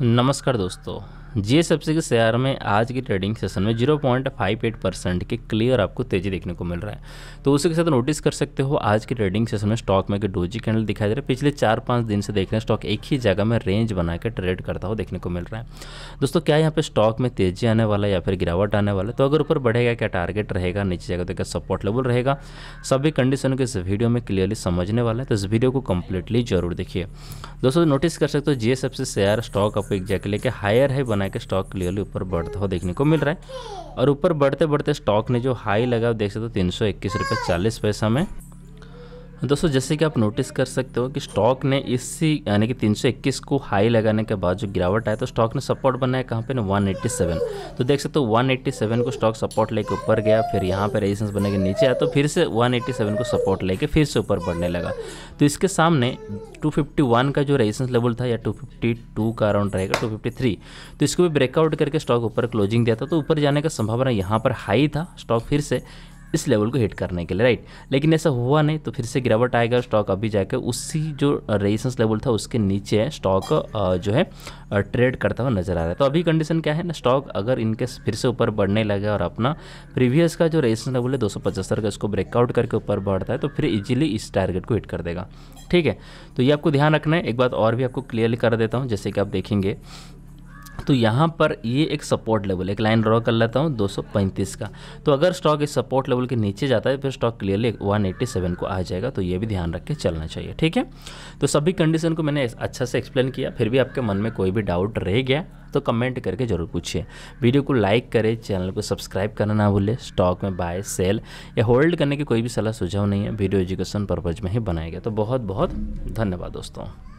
नमस्कार दोस्तों जे सबसे के शेयर में आज के ट्रेडिंग सेशन में zero point five eight percent के क्लियर आपको तेजी देखने को मिल रहा है तो उसी के साथ नोटिस कर सकते हो आज के ट्रेडिंग सेशन में स्टॉक में एक डोजी कैंडल दिखाई दे रहा है पिछले चार पाँच दिन से देख रहे हैं स्टॉक एक ही जगह में रेंज बना के ट्रेड करता हुआ देखने को मिल रहा है दोस्तों क्या यहाँ पर स्टॉक में तेजी आने वाला है या फिर गिरावट आने वाला है तो अगर ऊपर बढ़ेगा क्या टारगेट रहेगा नीचे जगह देखा सपोर्ट लेवल रहेगा सभी कंडीशन को इस वीडियो में क्लियरली समझने वाला है तो इस वीडियो को कम्प्लीटली जरूर देखिए दोस्तों नोटिस कर सकते हो जे सबसे शेयर स्टॉक आपको एग्जैक्ट लेके हायर है बना बना के स्टॉक क्लियरली ऊपर बढ़ता हुआ देखने को मिल रहा है और ऊपर बढ़ते बढ़ते स्टॉक ने जो हाई लगा देख सकते हो तीन सौ इक्कीस रुपये चालीस पैसा में दोस्तों जैसे कि आप नोटिस कर सकते हो कि स्टॉक ने इसी यानी कि 321 को हाई लगाने के बाद जो गिरावट आया तो स्टॉक ने सपोर्ट बनाया कहाँ पे ना 187 तो देख सकते हो 187 को स्टॉक सपोर्ट लेके ऊपर गया फिर यहाँ पे रेजिस्टेंस बने के नीचे आया तो फिर से 187 को सपोर्ट लेके फिर से ऊपर बढ़ने लगा तो इसके सामने टू का जो रेजिस्टेंस लेवल था या टू का अराउंड रहेगा टू तो इसको भी ब्रेकआउट करके स्टॉक ऊपर क्लोजिंग दिया था तो ऊपर जाने का संभावना यहाँ पर हाई था स्टॉक फिर से इस लेवल को हिट करने के लिए राइट लेकिन ऐसा हुआ नहीं तो फिर से गिरावट आएगा स्टॉक अभी जाकर उसी जो रेजिस्टेंस लेवल था उसके नीचे स्टॉक जो है ट्रेड करता हुआ नजर आ रहा है तो अभी कंडीशन क्या है ना स्टॉक अगर इनके फिर से ऊपर बढ़ने लगे और अपना प्रीवियस का जो रेजिस्टेंस लेवल है दो का इसको ब्रेकआउट करके ऊपर बढ़ता है तो फिर इजिली इस टारगेट को हिट कर देगा ठीक है तो ये आपको ध्यान रखना है एक बात और भी आपको क्लियरली कर देता हूँ जैसे कि आप देखेंगे तो यहाँ पर ये एक सपोर्ट लेवल एक लाइन ड्रॉ कर लेता हूँ 235 का तो अगर स्टॉक इस सपोर्ट लेवल के नीचे जाता है फिर स्टॉक क्लियरली 187 को आ जाएगा तो ये भी ध्यान रख के चलना चाहिए ठीक है तो सभी कंडीशन को मैंने अच्छा से एक्सप्लेन किया फिर भी आपके मन में कोई भी डाउट रह गया तो कमेंट करके जरूर पूछिए वीडियो को लाइक करें चैनल को सब्सक्राइब करना ना भूलें स्टॉक में बाय सेल या होल्ड करने की कोई भी सलाह सुझाव नहीं है वीडियो एजुकेशन पर्पज़ में ही बनाया गया तो बहुत बहुत धन्यवाद दोस्तों